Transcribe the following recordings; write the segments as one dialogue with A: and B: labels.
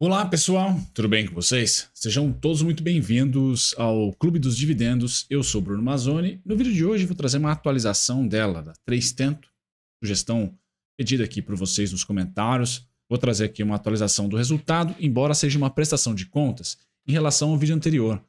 A: Olá pessoal, tudo bem com vocês? Sejam todos muito bem-vindos ao Clube dos Dividendos. Eu sou Bruno Mazzoni. No vídeo de hoje vou trazer uma atualização dela, da 3 Tento, sugestão pedida aqui por vocês nos comentários. Vou trazer aqui uma atualização do resultado, embora seja uma prestação de contas em relação ao vídeo anterior.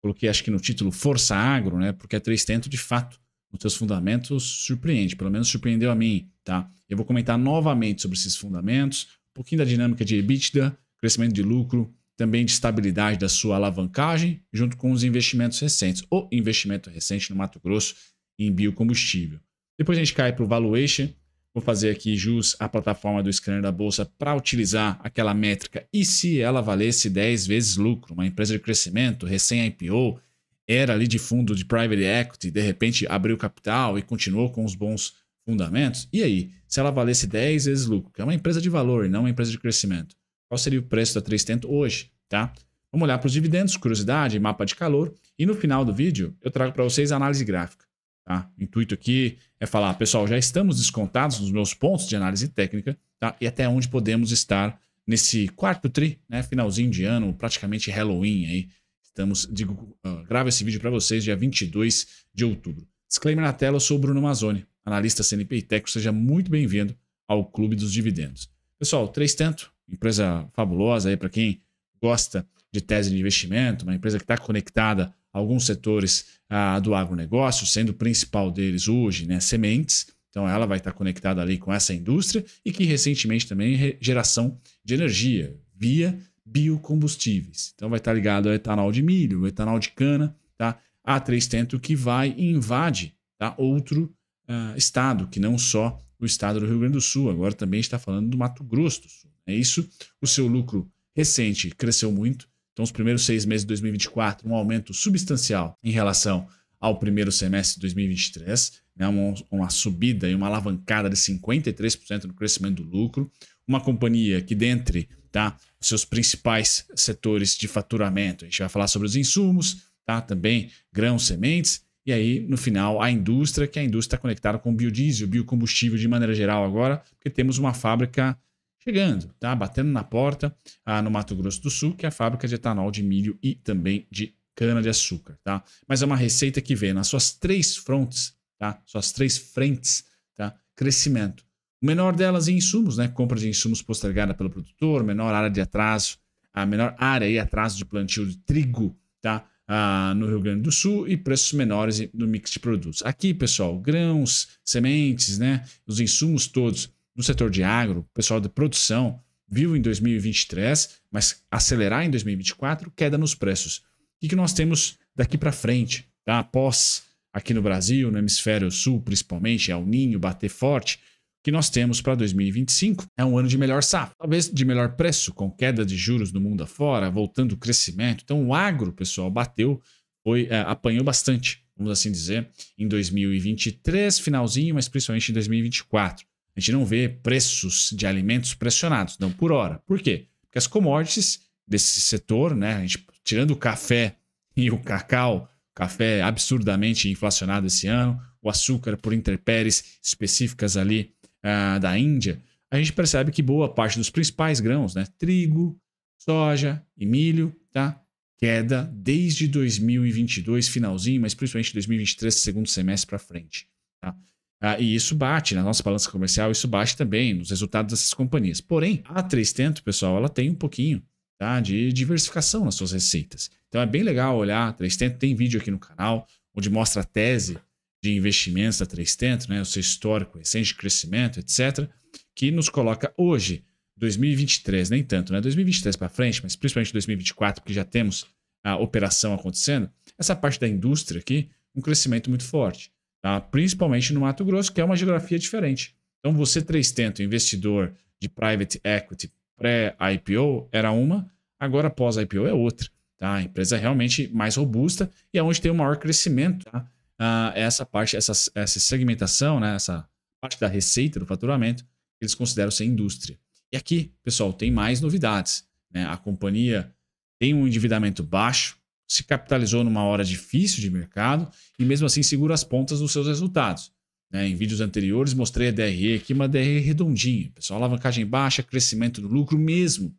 A: Coloquei acho que no título Força Agro, né? Porque a 3 Tento de fato, nos seus fundamentos, surpreende, pelo menos surpreendeu a mim, tá? Eu vou comentar novamente sobre esses fundamentos, um pouquinho da dinâmica de EBITDA crescimento de lucro, também de estabilidade da sua alavancagem, junto com os investimentos recentes, ou investimento recente no Mato Grosso em biocombustível. Depois a gente cai para o valuation. Vou fazer aqui jus a plataforma do scanner da bolsa para utilizar aquela métrica e se ela valesse 10 vezes lucro, uma empresa de crescimento, recém-IPO, era ali de fundo de private equity, de repente abriu capital e continuou com os bons fundamentos. E aí, se ela valesse 10 vezes lucro, que é uma empresa de valor e não uma empresa de crescimento, qual seria o preço da Tristento hoje, tá? Vamos olhar para os dividendos, curiosidade, mapa de calor. E no final do vídeo, eu trago para vocês a análise gráfica. Tá? O intuito aqui é falar, pessoal, já estamos descontados nos meus pontos de análise técnica tá? e até onde podemos estar nesse quarto tri, né? finalzinho de ano, praticamente Halloween. Aí. Estamos, digo, uh, gravo esse vídeo para vocês dia 22 de outubro. Disclaimer na tela, eu sou o Bruno Mazzoni, analista CNP e Tech. Seja muito bem-vindo ao Clube dos Dividendos. Pessoal, três tentos, empresa fabulosa aí para quem gosta de tese de investimento, uma empresa que está conectada a alguns setores ah, do agronegócio, sendo o principal deles hoje, né, sementes. Então ela vai estar tá conectada ali com essa indústria e que recentemente também geração de energia via biocombustíveis. Então vai estar tá ligado ao etanol de milho, ao etanol de cana, tá? A3 Tento que vai e invade tá? outro uh, estado, que não só o estado do Rio Grande do Sul, agora também está falando do Mato Grosso do Sul. É isso. O seu lucro recente cresceu muito. Então, os primeiros seis meses de 2024, um aumento substancial em relação ao primeiro semestre de 2023, né? uma, uma subida e uma alavancada de 53% no crescimento do lucro. Uma companhia que, dentre tá, seus principais setores de faturamento, a gente vai falar sobre os insumos, tá, também grãos, sementes, e aí, no final, a indústria, que é a indústria está conectada com biodiesel, biocombustível de maneira geral agora, porque temos uma fábrica chegando, tá? Batendo na porta ah, no Mato Grosso do Sul, que é a fábrica de etanol de milho e também de cana-de-açúcar, tá? Mas é uma receita que vê nas suas três frontes, tá? Suas três frentes, tá? Crescimento. O menor delas em insumos, né? Compra de insumos postergada pelo produtor, menor área de atraso, a menor área e atraso de plantio de trigo, tá? Ah, no Rio Grande do Sul e preços menores no mix de produtos. Aqui, pessoal, grãos, sementes, né? Os insumos todos no setor de agro, pessoal de produção, viu em 2023, mas acelerar em 2024, queda nos preços. O que nós temos daqui para frente, tá? após aqui no Brasil, no hemisfério sul principalmente, é o ninho bater forte, O que nós temos para 2025 é um ano de melhor safra, talvez de melhor preço, com queda de juros no mundo afora, voltando o crescimento. Então o agro, pessoal, bateu, foi é, apanhou bastante, vamos assim dizer, em 2023, finalzinho, mas principalmente em 2024. A gente não vê preços de alimentos pressionados, não por hora. Por quê? Porque as commodities desse setor, né, a gente, tirando o café e o cacau, café absurdamente inflacionado esse ano, o açúcar por interpéries específicas ali uh, da Índia, a gente percebe que boa parte dos principais grãos, né, trigo, soja e milho, tá, queda desde 2022, finalzinho, mas principalmente 2023, segundo semestre para frente. Tá? Ah, e isso bate na né? nossa balança comercial, isso bate também nos resultados dessas companhias. Porém, a 3Tento, pessoal, ela tem um pouquinho tá, de diversificação nas suas receitas. Então é bem legal olhar a 3 tem vídeo aqui no canal onde mostra a tese de investimentos da 3Tento, né, o seu histórico recente de crescimento, etc., que nos coloca hoje, 2023, nem tanto, né, 2023 para frente, mas principalmente 2024, porque já temos a operação acontecendo, essa parte da indústria aqui, um crescimento muito forte tá? principalmente no Mato Grosso, que é uma geografia diferente. Então, você, três tento, investidor de private equity pré-IPO era uma, agora pós-IPO é outra. Tá? A empresa é realmente mais robusta e é onde tem o maior crescimento. Tá? Ah, essa parte, essa, essa segmentação, né? essa parte da receita, do faturamento, eles consideram ser indústria. E aqui, pessoal, tem mais novidades. Né? A companhia tem um endividamento baixo, se capitalizou numa hora difícil de mercado e mesmo assim segura as pontas dos seus resultados. Né? Em vídeos anteriores mostrei a DRE aqui, uma DRE redondinha. Pessoal, alavancagem baixa, crescimento do lucro mesmo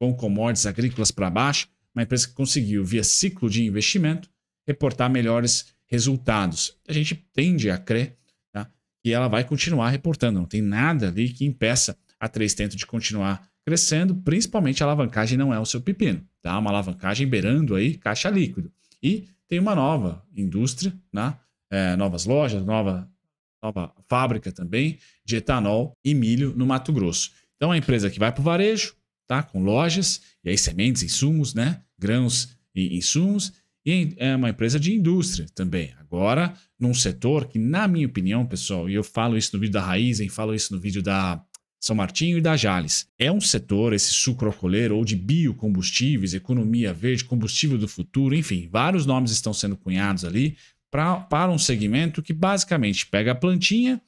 A: com commodities agrícolas para baixo, uma empresa que conseguiu, via ciclo de investimento, reportar melhores resultados. A gente tende a crer tá? que ela vai continuar reportando, não tem nada ali que impeça a Três Tento de continuar crescendo, principalmente a alavancagem não é o seu pepino, tá? Uma alavancagem beirando aí caixa líquido. E tem uma nova indústria, né? É, novas lojas, nova, nova fábrica também de etanol e milho no Mato Grosso. Então, a empresa que vai para o varejo, tá? Com lojas, e aí sementes, insumos, né? Grãos e insumos. E é uma empresa de indústria também. Agora, num setor que, na minha opinião, pessoal, e eu falo isso no vídeo da Raizen, falo isso no vídeo da são Martinho e da Jales. É um setor, esse coleiro, ou de biocombustíveis, economia verde, combustível do futuro, enfim, vários nomes estão sendo cunhados ali pra, para um segmento que basicamente pega a plantinha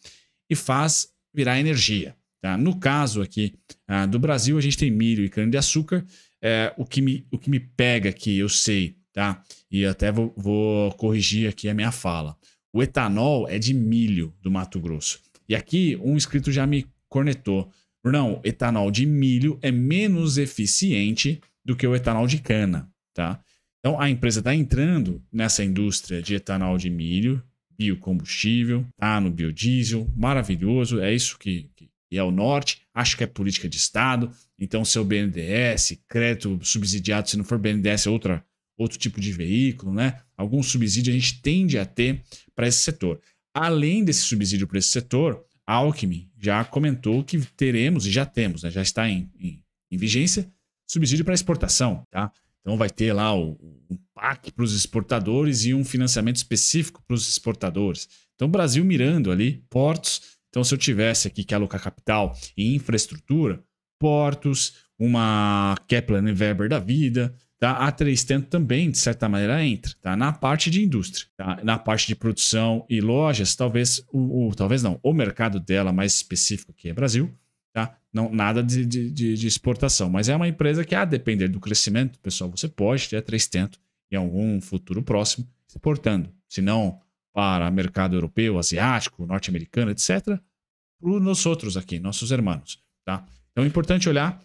A: e faz virar energia. Tá? No caso aqui ah, do Brasil, a gente tem milho e cana-de-açúcar. É, o, que me, o que me pega aqui, eu sei, tá? E até vou, vou corrigir aqui a minha fala. O etanol é de milho do Mato Grosso. E aqui um inscrito já me cornetou. Brunão, etanol de milho é menos eficiente do que o etanol de cana, tá? Então a empresa está entrando nessa indústria de etanol de milho, biocombustível, tá no biodiesel, maravilhoso, é isso que, que é o norte, acho que é política de Estado, então seu BNDES, crédito subsidiado, se não for BNDES é outra, outro tipo de veículo, né? Algum subsídio a gente tende a ter para esse setor. Além desse subsídio para esse setor, Alckmin já comentou que teremos, e já temos, né, já está em, em, em vigência, subsídio para exportação. Tá? Então vai ter lá o, um PAC para os exportadores e um financiamento específico para os exportadores. Então Brasil mirando ali portos. Então se eu tivesse aqui que alocar capital em infraestrutura, portos, uma Kepler Weber da vida, Tá? A 3Tento também, de certa maneira, entra. Tá? Na parte de indústria, tá? na parte de produção e lojas, talvez, o, o, talvez não, o mercado dela mais específico, que é Brasil, tá? não, nada de, de, de, exportação, mas é uma empresa que, a depender do crescimento, pessoal, você pode ter a 3Tento em algum futuro próximo exportando. Se não para mercado europeu, asiático, norte-americano, etc., para nós outros aqui, nossos irmãos. Tá? Então é importante olhar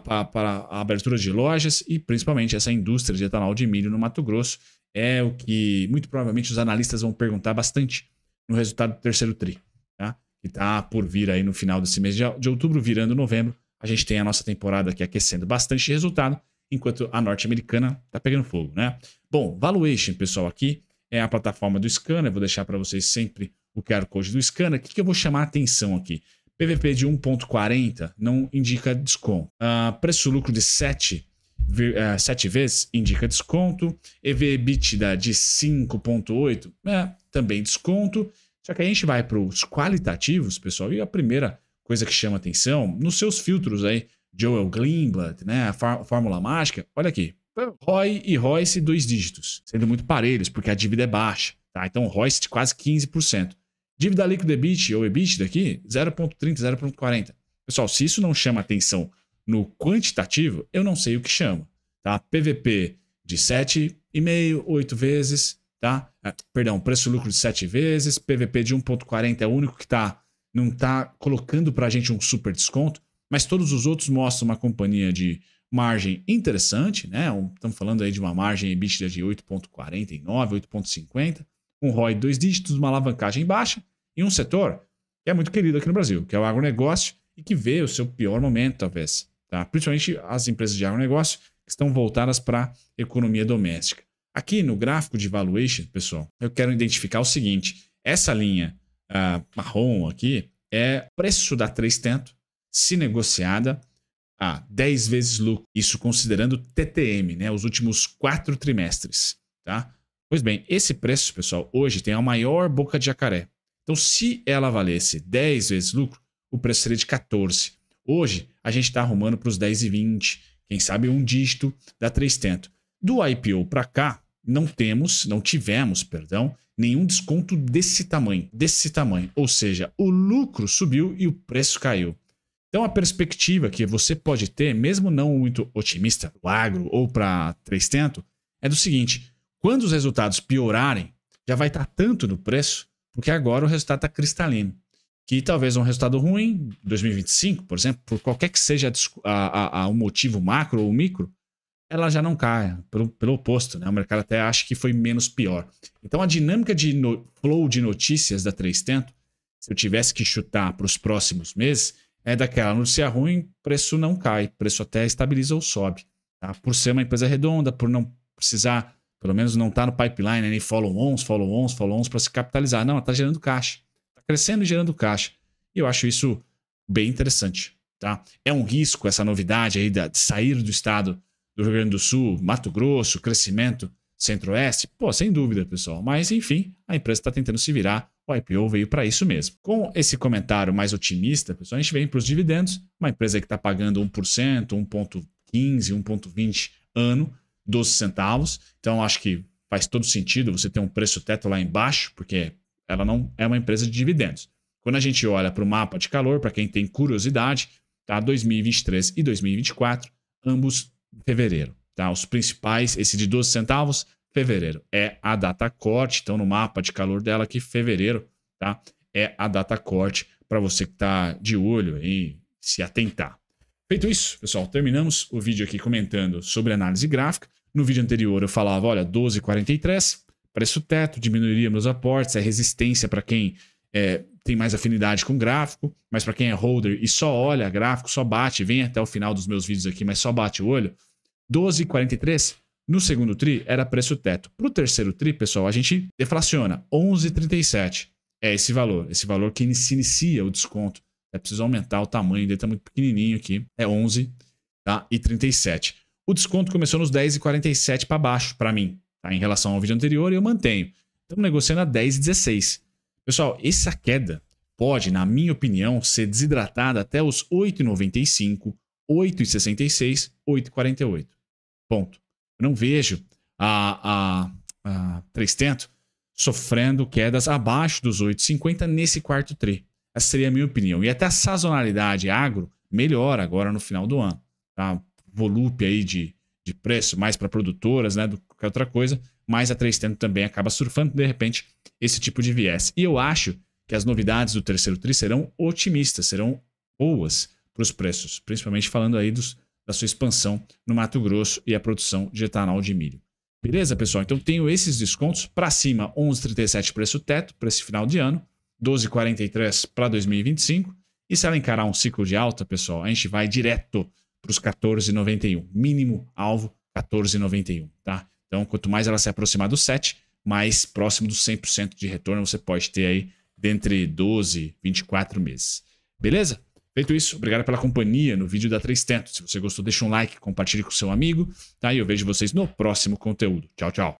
A: para a abertura de lojas e principalmente essa indústria de etanol de milho no Mato Grosso é o que muito provavelmente os analistas vão perguntar bastante no resultado do terceiro TRI, tá? que está por vir aí no final desse mês de outubro, virando novembro. A gente tem a nossa temporada aqui aquecendo bastante resultado, enquanto a norte-americana está pegando fogo. né? Bom, valuation, pessoal, aqui é a plataforma do Scanner. Vou deixar para vocês sempre o QR Code do Scanner. O que, que eu vou chamar a atenção aqui? PVP de 1.40 não indica desconto. Uh, ah, Preço-lucro de 7, uh, 7 vezes indica desconto. EV/EBITDA de 5.8 é, também desconto. Só que aí a gente vai para os qualitativos, pessoal, e a primeira coisa que chama atenção, nos seus filtros aí, Joel Greenblatt, né, a fórmula mágica, olha aqui, ROI e ROIC dois dígitos, sendo muito parelhos, porque a dívida é baixa, tá? Então ROIC de quase 15%. Dívida líquida EBIT ou EBIT daqui, 0,30, 0,40. Pessoal, se isso não chama atenção no quantitativo, eu não sei o que chama. Tá? PVP de 7,5, 8 vezes, tá? Ah, perdão, preço-lucro de 7 vezes, PVP de 1,40 é o único que tá, não está colocando para a gente um super desconto, mas todos os outros mostram uma companhia de margem interessante, né? Estamos falando aí de uma margem EBITDA de 8,49, 8,50 um ROI dois dígitos, uma alavancagem baixa, e um setor que é muito querido aqui no Brasil, que é o agronegócio, e que vê o seu pior momento, talvez. Tá? Principalmente as empresas de agronegócio que estão voltadas para a economia doméstica. Aqui no gráfico de valuation, pessoal, eu quero identificar o seguinte: essa linha uh, marrom aqui é preço da três tento, se negociada a 10 vezes lucro. Isso considerando TTM, né, os últimos quatro trimestres. Tá? Pois bem, esse preço, pessoal, hoje tem a maior boca de jacaré. Então, se ela valesse 10 vezes lucro, o preço seria de 14. Hoje, a gente está arrumando para os 10,20. Quem sabe um dígito dá 3 tento. Do IPO para cá, não temos, não tivemos, perdão, nenhum desconto desse tamanho, desse tamanho. Ou seja, o lucro subiu e o preço caiu. Então a perspectiva que você pode ter, mesmo não muito otimista, do agro ou para tento, é do seguinte: quando os resultados piorarem, já vai estar tanto no preço, porque agora o resultado está cristalino. Que talvez um resultado ruim, 2025, por exemplo, por qualquer que seja a, a, a um motivo macro ou micro, ela já não caia, pelo, pelo oposto, né? O mercado até acha que foi menos pior. Então a dinâmica de no, flow de notícias da 3Tento, se eu tivesse que chutar para os próximos meses, é daquela notícia ruim, preço não cai, preço até estabiliza ou sobe. Tá? Por ser uma empresa redonda, por não precisar pelo menos não está no pipeline nem follow-ons, follow-ons, follow-ons para se capitalizar. Não, está gerando caixa. Está crescendo e gerando caixa. E eu acho isso bem interessante. Tá? É um risco essa novidade aí de sair do estado do Rio Grande do Sul, Mato Grosso, crescimento centro-oeste? Pô, sem dúvida, pessoal. Mas, enfim, a empresa está tentando se virar. O IPO veio para isso mesmo. Com esse comentário mais otimista, pessoal, a gente vem para os dividendos. Uma empresa que está pagando 1%, 1,15%, 1,20% ano 12 centavos. Então, acho que faz todo sentido você ter um preço teto lá embaixo, porque ela não é uma empresa de dividendos. Quando a gente olha para o mapa de calor, para quem tem curiosidade, tá 2023 e 2024, ambos fevereiro, tá? Os principais, esse de 12 centavos, fevereiro é a data corte, então no mapa de calor dela aqui fevereiro, tá? É a data corte para você que tá de olho e se atentar. Feito isso, pessoal, terminamos o vídeo aqui comentando sobre análise gráfica. No vídeo anterior eu falava, olha, 12,43, preço teto, diminuiria meus aportes, é resistência para quem é, tem mais afinidade com gráfico, mas para quem é holder e só olha gráfico, só bate, vem até o final dos meus vídeos aqui, mas só bate o olho, 12,43 no segundo tri era preço teto. Para o terceiro tri, pessoal, a gente deflaciona 11,37. É esse valor, esse valor que se inicia o desconto. É preciso aumentar o tamanho dele, está muito pequenininho aqui, é 11 tá? e 37. O desconto começou nos 10,47 para baixo para mim, tá? em relação ao vídeo anterior, e eu mantenho. Estamos negociando a 10,16. Pessoal, essa queda pode, na minha opinião, ser desidratada até os 8,95, 8,66, 8,48. Ponto. Eu não vejo a, a, a Trestento sofrendo quedas abaixo dos 8,50 nesse quarto tri. Essa seria a minha opinião. E até a sazonalidade agro melhora agora no final do ano. Tá? volupe aí de, de preço, mais para produtoras, né, do que qualquer outra coisa, mas a 3Tendo também acaba surfando, de repente, esse tipo de viés. E eu acho que as novidades do terceiro TRI serão otimistas, serão boas para os preços, principalmente falando aí dos, da sua expansão no Mato Grosso e a produção de etanol de milho. Beleza, pessoal? Então tenho esses descontos para cima, 11,37 preço teto para esse final de ano, 12,43 para 2025. E se ela encarar um ciclo de alta, pessoal, a gente vai direto para os 14,91. Mínimo alvo 14,91, tá? Então, quanto mais ela se aproximar do 7, mais próximo do 100% de retorno você pode ter aí dentre 12 24 meses. Beleza? Feito isso, obrigado pela companhia no vídeo da 300. Se você gostou, deixa um like, compartilhe com seu amigo, tá? E eu vejo vocês no próximo conteúdo. Tchau, tchau.